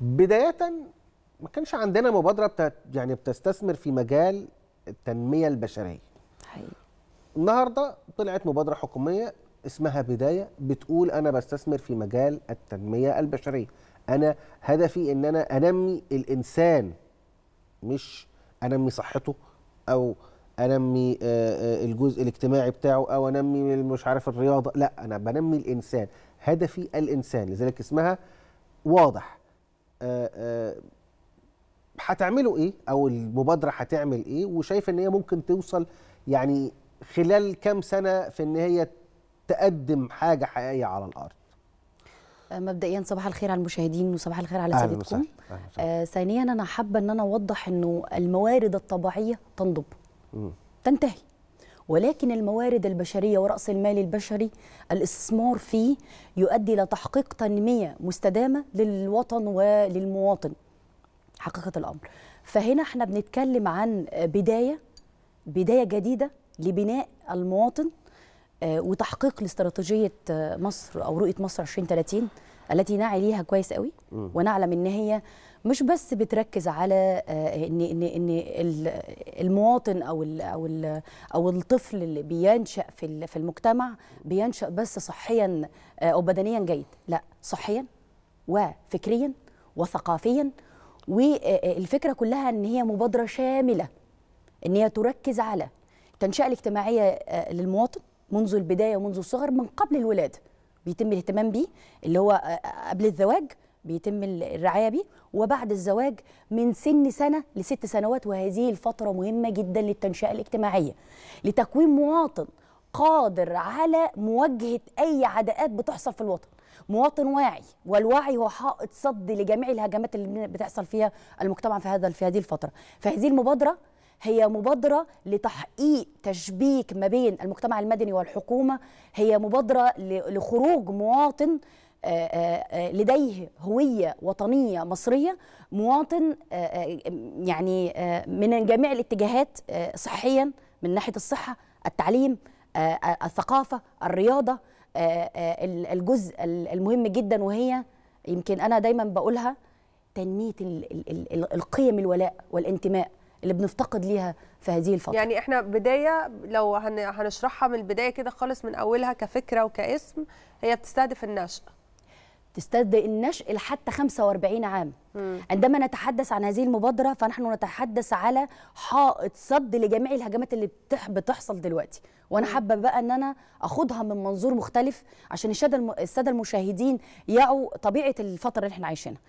بدايه ما كانش عندنا مبادره بتا... يعني بتستثمر في مجال التنميه البشريه حقيقي. النهارده طلعت مبادره حكوميه اسمها بدايه بتقول انا بستثمر في مجال التنميه البشريه انا هدفي ان انا انمي الانسان مش انمي صحته او انمي آه، آه، الجزء الاجتماعي بتاعه او انمي مش عارف الرياضه لا انا بنمي الانسان هدفي الانسان لذلك اسمها واضح آه، آه، هتعملوا ايه او المبادره هتعمل ايه وشايف ان هي ممكن توصل يعني خلال كام سنه في ان هي تقدم حاجه حقيقيه على الارض آه، مبدئيا صباح الخير على المشاهدين وصباح الخير على سيادتكم آه ثانيا انا حابه ان انا اوضح انه الموارد الطبيعيه تنضب م. تنتهي ولكن الموارد البشريه وراس المال البشري الاستثمار فيه يؤدي الى تحقيق تنميه مستدامه للوطن وللمواطن حقيقه الامر فهنا احنا بنتكلم عن بدايه بدايه جديده لبناء المواطن آه، وتحقيق لاستراتيجيه آه، مصر او رؤيه مصر 2030 التي نعي ليها كويس قوي ونعلم ان هي مش بس بتركز على آه، ان ان ان المواطن او الـ او الـ او الطفل اللي بينشا في في المجتمع بينشا بس صحيا او آه، بدنيا جيد لا صحيا وفكريا وثقافيا والفكره كلها ان هي مبادره شامله ان هي تركز على التنشئه الاجتماعيه آه، للمواطن منذ البدايه ومنذ الصغر من قبل الولاده بيتم الاهتمام بيه اللي هو آه، آه، قبل الزواج بيتم الرعايه بيه وبعد الزواج من سن سنه لست سنوات وهذه الفتره مهمه جدا للتنشئه الاجتماعيه لتكوين مواطن قادر على مواجهه اي عداءات بتحصل في الوطن مواطن واعي والوعي هو حائط صد لجميع الهجمات اللي بتحصل فيها المجتمع في هذا في هذه الفتره فهذه المبادره هي مبادرة لتحقيق تشبيك ما بين المجتمع المدني والحكومة هي مبادرة لخروج مواطن آه، آه، آه، لديه هوية وطنية مصرية مواطن يعني من جميع الاتجاهات صحيا من ناحية الصحة التعليم الثقافة الرياضة الجزء المهم جدا وهي يمكن أنا دايما بقولها تنمية القيم الولاء والانتماء اللي بنفتقد ليها في هذه الفتره يعني احنا بدايه لو هنشرحها من البدايه كده خالص من اولها كفكره وكاسم هي بتستهدف النشا تستدعي النشء لحتى 45 عام م. عندما نتحدث عن هذه المبادرة فنحن نتحدث على حائط صد لجميع الهجمات اللي بتح بتحصل دلوقتي وأنا حابة بقى أن أنا أخدها من منظور مختلف عشان السادة المشاهدين يعوا طبيعة الفترة اللي احنا عايشينها